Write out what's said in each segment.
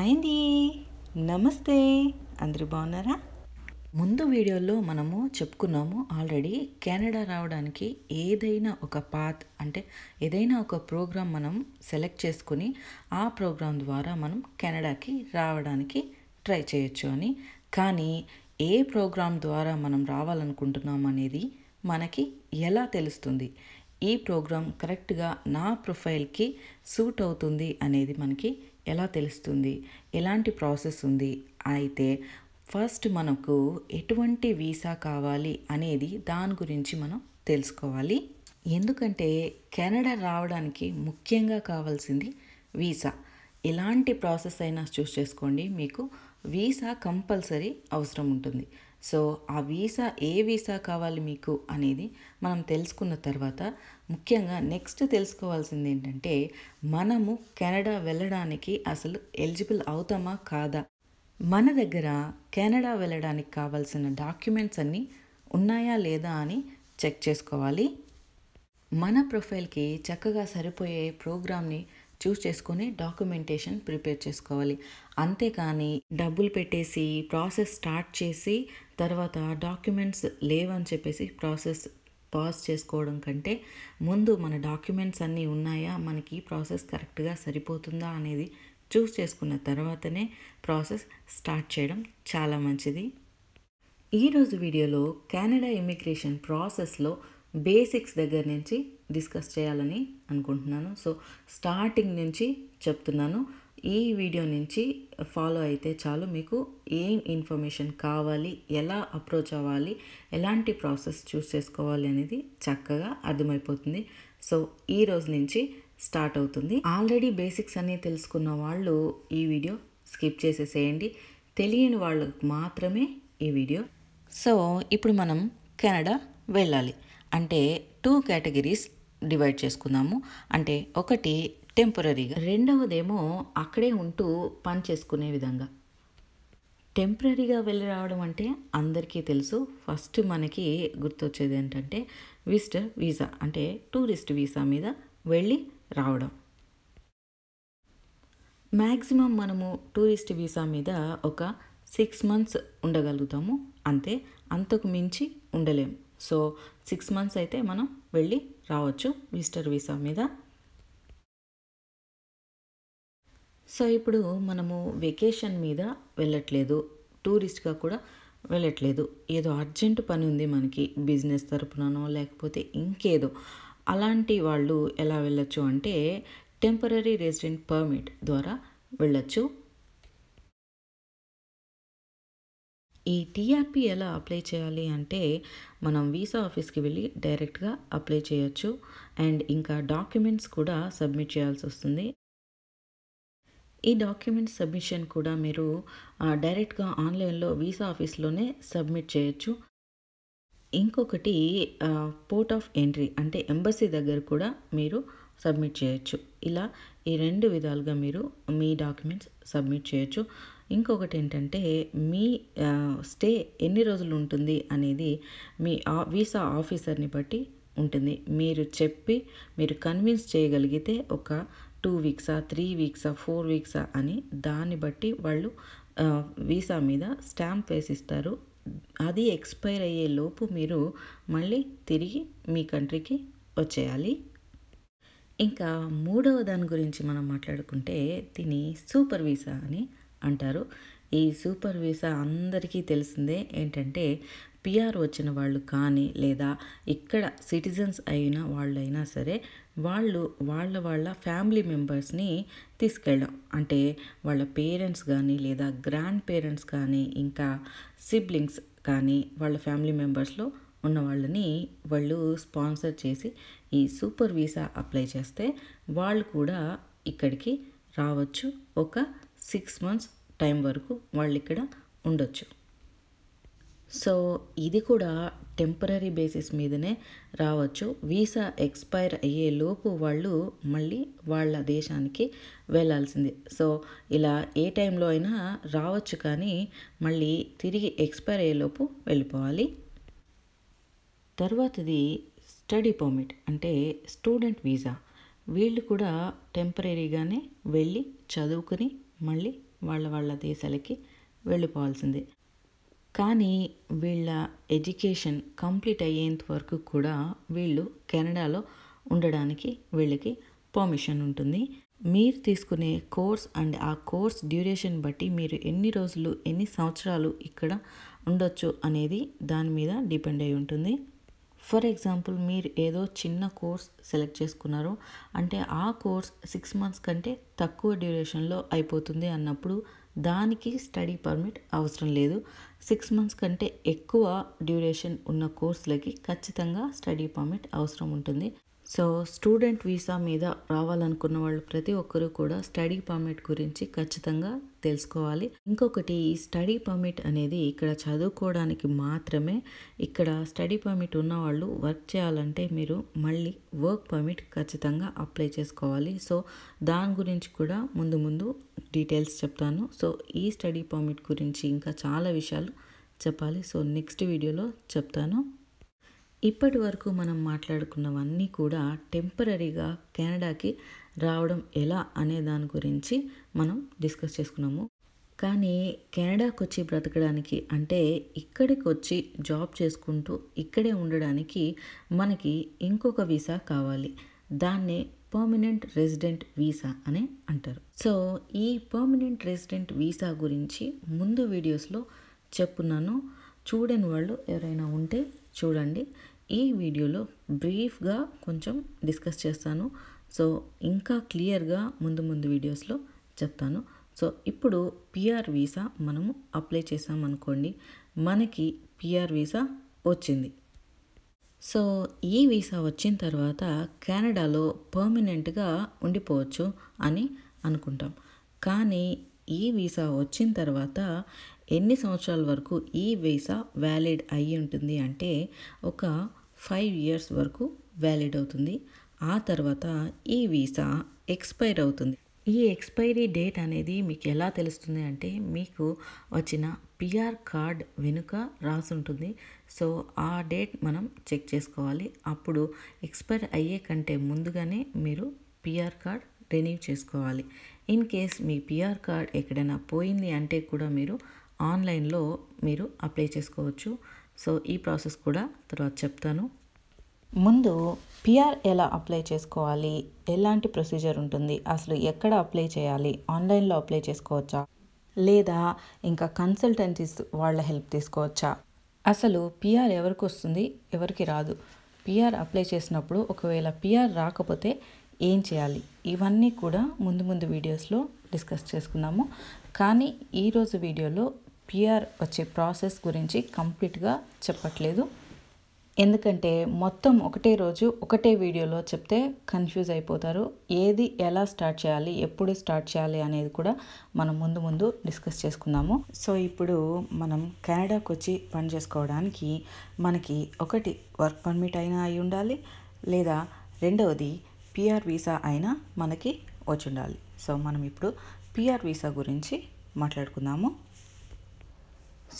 hi అండి నమస్తే అందరూ బాగున్నారా ముందు వీడియోలో మనము చెప్పుకున్నాము ఆల్రెడీ కెనడా రావడానికి ఏదైనా ఒక పాత్ అంటే ఏదైనా ఒక ప్రోగ్రాం మనం సెలెక్ట్ చేసుకుని ఆ ప్రోగ్రాం ద్వారా మనం కెనడాకి రావడానికి ట్రై చేయొచ్చు అని కానీ ఏ ప్రోగ్రాం ద్వారా మనం రావాలనుకుంటున్నాం అనేది మనకి ఎలా తెలుస్తుంది ఈ ప్రోగ్రాం కరెక్ట్గా నా ప్రొఫైల్కి సూట్ అవుతుంది అనేది మనకి ఎలా తెలుస్తుంది ఎలాంటి ప్రాసెస్ ఉంది అయితే ఫస్ట్ మనకు ఎటువంటి వీసా కావాలి అనేది దాని గురించి మనం తెలుసుకోవాలి ఎందుకంటే కెనడా రావడానికి ముఖ్యంగా కావాల్సింది వీసా ఎలాంటి ప్రాసెస్ అయినా చూస్ చేసుకోండి మీకు వీసా కంపల్సరీ అవసరం ఉంటుంది సో ఆ వీసా ఏ వీసా కావాలి మీకు అనేది మనం తెలుసుకున్న తర్వాత ముఖ్యంగా నెక్స్ట్ తెలుసుకోవాల్సింది ఏంటంటే మనము కెనడా వెళ్ళడానికి అసలు ఎలిజిబుల్ అవుతామా కాదా మన దగ్గర కెనడా వెళ్ళడానికి కావాల్సిన డాక్యుమెంట్స్ అన్నీ ఉన్నాయా లేదా అని చెక్ చేసుకోవాలి మన ప్రొఫైల్కి చక్కగా సరిపోయే ప్రోగ్రామ్ని చూస్ చేసుకొని డాక్యుమెంటేషన్ ప్రిపేర్ చేసుకోవాలి అంతేకాని డబ్బులు పెట్టేసి ప్రాసెస్ స్టార్ట్ చేసి తర్వాత డాక్యుమెంట్స్ లేవని చెప్పేసి ప్రాసెస్ పాజ్ చేసుకోవడం కంటే ముందు మన డాక్యుమెంట్స్ అన్నీ ఉన్నాయా మనకి ప్రాసెస్ కరెక్ట్గా సరిపోతుందా అనేది చూస్ చేసుకున్న తర్వాతనే ప్రాసెస్ స్టార్ట్ చేయడం చాలా మంచిది ఈరోజు వీడియోలో కెనడా ఇమిగ్రేషన్ ప్రాసెస్లో బేసిక్స్ దగ్గర నుంచి డిస్కస్ చేయాలని అనుకుంటున్నాను సో స్టార్టింగ్ నుంచి చెప్తున్నాను ఈ వీడియో నుంచి ఫాలో అయితే చాలు మీకు ఏం ఇన్ఫర్మేషన్ కావాలి ఎలా అప్రోచ్ అవ్వాలి ఎలాంటి ప్రాసెస్ చూస్ చేసుకోవాలి అనేది చక్కగా అర్థమైపోతుంది సో ఈ రోజు నుంచి స్టార్ట్ అవుతుంది ఆల్రెడీ బేసిక్స్ అన్నీ తెలుసుకున్న వాళ్ళు ఈ వీడియో స్కిప్ చేసేసేయండి తెలియని వాళ్ళకు మాత్రమే ఈ వీడియో సో ఇప్పుడు మనం కెనడా వెళ్ళాలి అంటే టూ కేటగిరీస్ డివైడ్ చేసుకుందాము అంటే ఒకటి టెంపరీగా రెండవదేమో అక్కడే ఉంటూ పని చేసుకునే విధంగా టెంపరీగా వెళ్ళి రావడం అంటే అందరికీ తెలుసు ఫస్ట్ మనకి గుర్తొచ్చేది ఏంటంటే విజిటర్ వీసా అంటే టూరిస్ట్ వీసా మీద వెళ్ళి రావడం మ్యాక్సిమం మనము టూరిస్ట్ వీసా మీద ఒక సిక్స్ మంత్స్ ఉండగలుగుతాము అంతే అంతకు మించి ఉండలేము సో సిక్స్ మంత్స్ అయితే మనం వెళ్ళి రావచ్చు విస్టర్ వీసా మీద సో ఇప్పుడు మనము వెకేషన్ మీద వెళ్ళట్లేదు టూరిస్ట్గా కూడా వెళ్ళట్లేదు ఏదో అర్జెంటు పని ఉంది మనకి బిజినెస్ తరపుననో లేకపోతే ఇంకేదో అలాంటి వాళ్ళు ఎలా వెళ్ళొచ్చు అంటే టెంపరీ రెసిడెంట్ పర్మిట్ ద్వారా వెళ్ళొచ్చు ఈ టీఆర్పి ఎలా అప్లై చేయాలి అంటే మనం వీసా ఆఫీస్కి వెళ్ళి డైరెక్ట్గా అప్లై చేయొచ్చు అండ్ ఇంకా డాక్యుమెంట్స్ కూడా సబ్మిట్ చేయాల్సి వస్తుంది ఈ డాక్యుమెంట్స్ సబ్మిషన్ కూడా మీరు డైరెక్ట్గా ఆన్లైన్లో వీసా ఆఫీస్లోనే సబ్మిట్ చేయొచ్చు ఇంకొకటి పోర్ట్ ఆఫ్ ఎంట్రీ అంటే ఎంబసీ దగ్గర కూడా మీరు సబ్మిట్ చేయొచ్చు ఇలా ఈ రెండు విధాలుగా మీరు మీ డాక్యుమెంట్స్ సబ్మిట్ చేయొచ్చు ఇంకొకటి ఏంటంటే మీ స్టే ఎన్ని రోజులు ఉంటుంది అనేది మీ వీసా ఆఫీసర్ని బట్టి ఉంటుంది మీరు చెప్పి మీరు కన్విన్స్ చేయగలిగితే ఒక టూ వీక్సా త్రీ వీక్సా ఫోర్ వీక్సా అని దాన్ని బట్టి వాళ్ళు వీసా మీద స్టాంప్ వేసిస్తారు అది ఎక్స్పైర్ అయ్యే లోపు మీరు మళ్ళీ తిరిగి మీ కంట్రీకి వచ్చేయాలి ఇంకా మూడవ దాని గురించి మనం మాట్లాడుకుంటే దీని సూపర్ వీసా అని అంటారు ఈ సూపర్ వీసా అందరికీ తెలిసిందే ఏంటంటే పిఆర్ వచ్చిన వాళ్ళు కానీ లేదా ఇక్కడ సిటిజన్స్ అయిన వాళ్ళైనా సరే వాళ్ళు వాళ్ళ వాళ్ళ ఫ్యామిలీ మెంబర్స్ని తీసుకెళ్ళడం అంటే వాళ్ళ పేరెంట్స్ కానీ లేదా గ్రాండ్ పేరెంట్స్ కానీ ఇంకా సిబ్లింగ్స్ కానీ వాళ్ళ ఫ్యామిలీ మెంబర్స్లో ఉన్న వాళ్ళని వాళ్ళు స్పాన్సర్ చేసి ఈ సూపర్ వీసా అప్లై చేస్తే వాళ్ళు కూడా ఇక్కడికి రావచ్చు ఒక సిక్స్ మంత్స్ టైం వరకు వాళ్ళు ఇక్కడ ఉండొచ్చు సో ఇది కూడా టెంపరీ బేసిస్ మీదనే రావచ్చు వీసా ఎక్స్పైర్ అయ్యేలోపు వాళ్ళు మళ్ళీ వాళ్ళ దేశానికి వెళ్ళాల్సింది సో ఇలా ఏ టైంలో అయినా రావచ్చు కానీ మళ్ళీ తిరిగి ఎక్స్పైర్ అయ్యేలోపు వెళ్ళిపోవాలి తర్వాతది స్టడీ పర్మిట్ అంటే స్టూడెంట్ వీసా వీళ్ళు కూడా టెంపరీగానే వెళ్ళి చదువుకుని మళ్ళీ వాళ్ళ వాళ్ళ దేశాలకి వెళ్ళిపోవాల్సిందే కానీ వీళ్ళ ఎడ్యుకేషన్ కంప్లీట్ అయ్యేంత వరకు కూడా వీళ్ళు కెనడాలో ఉండడానికి వీళ్ళకి పర్మిషన్ ఉంటుంది మీరు తీసుకునే కోర్స్ అండ్ ఆ కోర్స్ డ్యూరేషన్ బట్టి మీరు ఎన్ని రోజులు ఎన్ని సంవత్సరాలు ఇక్కడ ఉండొచ్చు అనేది దాని మీద డిపెండ్ అయి ఉంటుంది ఫర్ ఎగ్జాంపుల్ మీరు ఏదో చిన్న కోర్స్ సెలెక్ట్ చేసుకున్నారు అంటే ఆ కోర్స్ సిక్స్ మంత్స్ కంటే తక్కువ డ్యూరేషన్లో అయిపోతుంది అన్నప్పుడు దానికి స్టడీ పర్మిట్ అవసరం లేదు సిక్స్ మంత్స్ కంటే ఎక్కువ డ్యూరేషన్ ఉన్న కోర్సులకి ఖచ్చితంగా స్టడీ పర్మిట్ అవసరం ఉంటుంది సో స్టూడెంట్ వీసా మీద రావాలనుకున్న వాళ్ళు ప్రతి ఒక్కరూ కూడా స్టడీ పర్మిట్ గురించి ఖచ్చితంగా తెలుసుకోవాలి ఇంకొకటి ఈ స్టడీ పర్మిట్ అనేది ఇక్కడ చదువుకోవడానికి మాత్రమే ఇక్కడ స్టడీ పర్మిట్ ఉన్నవాళ్ళు వర్క్ చేయాలంటే మీరు మళ్ళీ వర్క్ పర్మిట్ ఖచ్చితంగా అప్లై చేసుకోవాలి సో దాని గురించి కూడా ముందు ముందు డీటెయిల్స్ చెప్తాను సో ఈ స్టడీ పర్మిట్ గురించి ఇంకా చాలా విషయాలు చెప్పాలి సో నెక్స్ట్ వీడియోలో చెప్తాను ఇప్పటి వరకు మనం మాట్లాడుకున్నవన్నీ కూడా టెంపరీగా కెనడాకి రావడం ఎలా అనే దాని గురించి మనం డిస్కస్ చేసుకున్నాము కానీ కెనడాకి వచ్చి బ్రతకడానికి అంటే ఇక్కడికి వచ్చి జాబ్ చేసుకుంటూ ఇక్కడే ఉండడానికి మనకి ఇంకొక వీసా కావాలి దాన్నే పర్మనెంట్ రెసిడెంట్ వీసా అని అంటారు సో ఈ పర్మనెంట్ రెసిడెంట్ వీసా గురించి ముందు వీడియోస్లో చెప్పున్నాను చూడని వాళ్ళు ఎవరైనా ఉంటే చూడండి ఈ వీడియోలో బ్రీఫ్గా కొంచెం డిస్కస్ చేస్తాను సో ఇంకా క్లియర్గా ముందు ముందు వీడియోస్లో చెప్తాను సో ఇప్పుడు పిఆర్ వీసా మనము అప్లై చేసామనుకోండి మనకి పిఆర్ వీసా వచ్చింది సో ఈ వీసా వచ్చిన తర్వాత కెనడాలో పర్మనెంట్గా ఉండిపోవచ్చు అని అనుకుంటాం కానీ ఈ వీసా వచ్చిన తర్వాత ఎన్ని సంవత్సరాల వరకు ఈ వీసా వ్యాలిడ్ అయి ఉంటుంది అంటే ఒక ఫైవ్ ఇయర్స్ వరకు వ్యాలిడ్ అవుతుంది ఆ తర్వాత ఈ వీసా ఎక్స్పైర్ అవుతుంది ఈ ఎక్స్పైరీ డేట్ అనేది మీకు ఎలా తెలుస్తుంది అంటే మీకు వచ్చిన పిఆర్ కార్డ్ వెనుక రాసుంటుంది సో ఆ డేట్ మనం చెక్ చేసుకోవాలి అప్పుడు ఎక్స్పైర్ అయ్యే కంటే ముందుగానే మీరు పిఆర్ కార్డ్ రెన్యూ చేసుకోవాలి ఇన్ కేస్ మీ పిఆర్ కార్డ్ ఎక్కడైనా పోయింది అంటే కూడా మీరు ఆన్లైన్లో మీరు అప్లై చేసుకోవచ్చు సో ఈ ప్రాసెస్ కూడా తర్వాత చెప్తాను ముందు పిఆర్ ఎలా అప్లై చేసుకోవాలి ఎలాంటి ప్రొసీజర్ ఉంటుంది అసలు ఎక్కడ అప్లై చేయాలి ఆన్లైన్లో అప్లై చేసుకోవచ్చా లేదా ఇంకా కన్సల్టెన్సీస్ వాళ్ళ హెల్ప్ తీసుకోవచ్చా అసలు పిఆర్ ఎవరికి వస్తుంది ఎవరికి రాదు పిఆర్ అప్లై చేసినప్పుడు ఒకవేళ పిఆర్ రాకపోతే ఏం చేయాలి ఇవన్నీ కూడా ముందు ముందు వీడియోస్లో డిస్కస్ చేసుకున్నాము కానీ ఈరోజు వీడియోలో పిఆర్ వచ్చే ప్రాసెస్ గురించి కంప్లీట్గా చెప్పట్లేదు ఎందుకంటే మొత్తం ఒకటే రోజు ఒకటే వీడియోలో చెప్తే కన్ఫ్యూజ్ అయిపోతారు ఏది ఎలా స్టార్ట్ చేయాలి ఎప్పుడు స్టార్ట్ చేయాలి అనేది కూడా మనం ముందు ముందు డిస్కస్ చేసుకుందాము సో ఇప్పుడు మనం కెనడాకి వచ్చి పని చేసుకోవడానికి మనకి ఒకటి వర్క్ పర్మిట్ అయినా అయి ఉండాలి లేదా రెండవది పిఆర్ వీసా అయినా మనకి వచ్చి ఉండాలి సో మనం ఇప్పుడు పిఆర్ వీసా గురించి మాట్లాడుకుందాము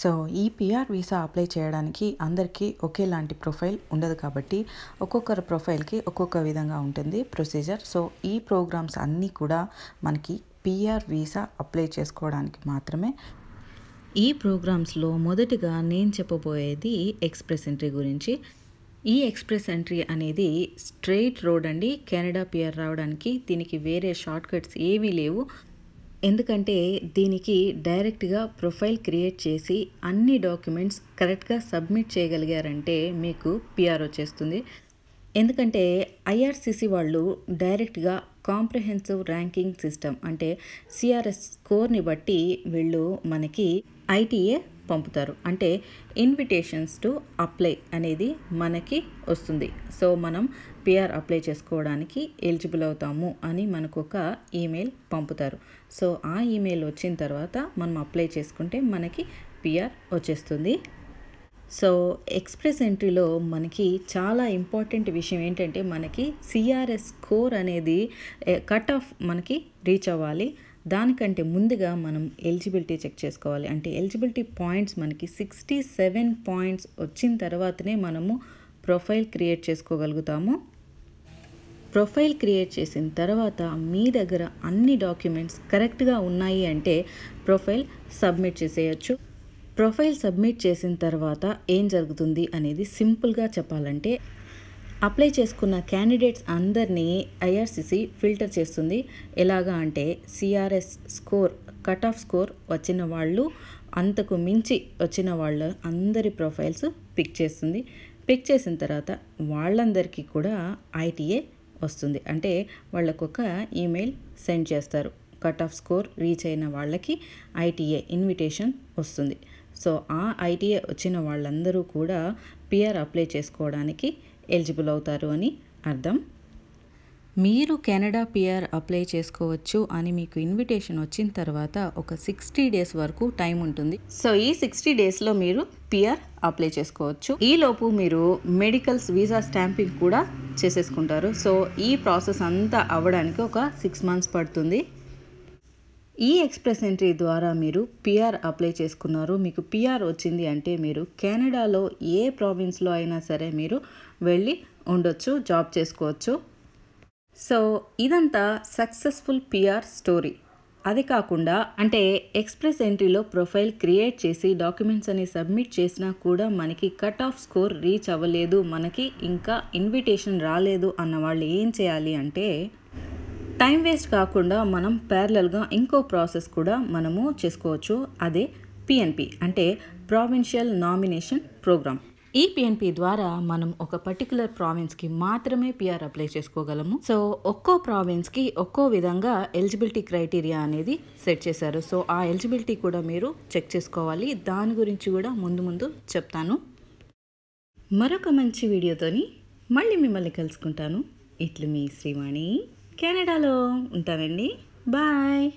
సో ఈ పిఆర్ వీసా అప్లై చేయడానికి అందరికీ ఒకేలాంటి ప్రొఫైల్ ఉండదు కాబట్టి ఒక్కొక్కరు ప్రొఫైల్కి ఒక్కొక్క విధంగా ఉంటుంది ప్రొసీజర్ సో ఈ ప్రోగ్రామ్స్ అన్నీ కూడా మనకి పిఆర్ వీసా అప్లై చేసుకోవడానికి మాత్రమే ఈ ప్రోగ్రామ్స్లో మొదటిగా నేను చెప్పబోయేది ఎక్స్ప్రెస్ ఎంట్రీ గురించి ఈ ఎక్స్ప్రెస్ ఎంట్రీ అనేది స్ట్రెయిట్ రోడ్ అండి కెనడా పియర్ రావడానికి దీనికి వేరే షార్ట్కట్స్ ఏవీ లేవు ఎందుకంటే దీనికి డైరెక్ట్గా ప్రొఫైల్ క్రియేట్ చేసి అన్ని డాక్యుమెంట్స్ కరెక్ట్గా సబ్మిట్ చేయగలిగారంటే మీకు పిఆర్ వచ్చేస్తుంది ఎందుకంటే ఐఆర్సీసీ వాళ్ళు డైరెక్ట్గా కాంప్రహెన్సివ్ ర్యాంకింగ్ సిస్టమ్ అంటే సిఆర్ఎస్ స్కోర్ని బట్టి వీళ్ళు మనకి ఐటీఏ పంపుతారు అంటే ఇన్విటేషన్స్ టు అప్లై అనేది మనకి వస్తుంది సో మనం పిఆర్ అప్లై చేసుకోవడానికి ఎలిజిబుల్ అవుతాము అని మనకు ఒక ఈమెయిల్ పంపుతారు సో ఆ ఈమెయిల్ వచ్చిన తర్వాత మనం అప్లై చేసుకుంటే మనకి పిఆర్ వచ్చేస్తుంది సో ఎక్స్ప్రెస్ ఎంట్రీలో మనకి చాలా ఇంపార్టెంట్ విషయం ఏంటంటే మనకి సిఆర్ఎస్ స్కోర్ అనేది కట్ ఆఫ్ మనకి రీచ్ అవ్వాలి దానికంటే ముందుగా మనం ఎలిజిబిలిటీ చెక్ చేసుకోవాలి అంటే ఎలిజిబిలిటీ పాయింట్స్ మనకి సిక్స్టీ సెవెన్ పాయింట్స్ వచ్చిన తర్వాతనే మనము ప్రొఫైల్ క్రియేట్ చేసుకోగలుగుతాము ప్రొఫైల్ క్రియేట్ చేసిన తర్వాత మీ దగ్గర అన్ని డాక్యుమెంట్స్ కరెక్ట్గా ఉన్నాయి అంటే ప్రొఫైల్ సబ్మిట్ చేసేయచ్చు ప్రొఫైల్ సబ్మిట్ చేసిన తర్వాత ఏం జరుగుతుంది అనేది సింపుల్గా చెప్పాలంటే అప్లై చేసుకున్న క్యాండిడేట్స్ అందరినీ ఐఆర్సీసీ ఫిల్టర్ చేస్తుంది ఎలాగా అంటే CRS score cut off score వచ్చిన వాళ్ళు అంతకు మించి వచ్చిన వాళ్ళ అందరి ప్రొఫైల్స్ పిక్ చేస్తుంది పిక్ చేసిన తర్వాత వాళ్ళందరికీ కూడా ఐటీఏ వస్తుంది అంటే వాళ్ళకొక ఈమెయిల్ సెండ్ చేస్తారు కట్ ఆఫ్ స్కోర్ రీచ్ అయిన వాళ్ళకి ఐటీఏ ఇన్విటేషన్ వస్తుంది సో ఆ ఐటీఏ వచ్చిన వాళ్ళందరూ కూడా పిఆర్ అప్లై చేసుకోవడానికి ఎలిజిబుల్ అవుతారు అని అర్థం మీరు కెనడా పిఆర్ అప్లై చేసుకోవచ్చు అని మీకు ఇన్విటేషన్ వచ్చిన తర్వాత ఒక సిక్స్టీ డేస్ వరకు టైం ఉంటుంది సో ఈ సిక్స్టీ డేస్లో మీరు పిఆర్ అప్లై చేసుకోవచ్చు ఈలోపు మీరు మెడికల్స్ వీసా స్టాంపింగ్ కూడా చేసేసుకుంటారు సో ఈ ప్రాసెస్ అంతా అవ్వడానికి ఒక సిక్స్ మంత్స్ పడుతుంది ఈ ఎక్స్ప్రెస్ ఎంట్రీ ద్వారా మీరు పిఆర్ అప్లై చేసుకున్నారు మీకు పిఆర్ వచ్చింది అంటే మీరు కెనడాలో ఏ ప్రావిన్స్లో అయినా సరే మీరు వెళ్ళి ఉండొచ్చు జాబ్ చేసుకోవచ్చు సో ఇదంతా సక్సెస్ఫుల్ పిఆర్ స్టోరీ అది కాకుండా అంటే ఎక్స్ప్రెస్ ఎంట్రీలో ప్రొఫైల్ క్రియేట్ చేసి డాక్యుమెంట్స్ అని సబ్మిట్ చేసినా కూడా మనకి కట్ ఆఫ్ స్కోర్ రీచ్ అవ్వలేదు మనకి ఇంకా ఇన్విటేషన్ రాలేదు అన్న వాళ్ళు ఏం చేయాలి అంటే టైం వేస్ట్ కాకుండా మనం ప్యారలల్గా ఇంకో ప్రాసెస్ కూడా మనము చేసుకోవచ్చు అదే పిఎన్పి అంటే ప్రావిన్షియల్ నామినేషన్ ప్రోగ్రామ్ ఈ పిఎన్పి ద్వారా మనం ఒక పర్టికులర్ ప్రావిన్స్కి మాత్రమే పిఆర్ అప్లై చేసుకోగలము సో ఒక్కో ప్రావిన్స్కి ఒక్కో విధంగా ఎలిజిబిలిటీ క్రైటీరియా అనేది సెట్ చేశారు సో ఆ ఎలిజిబిలిటీ కూడా మీరు చెక్ చేసుకోవాలి దాని గురించి కూడా ముందు ముందు చెప్తాను మరొక మంచి వీడియోతోని మళ్ళీ మిమ్మల్ని కలుసుకుంటాను ఇట్లు మీ శ్రీవాణి కెనడాలో ఉంటానండి బాయ్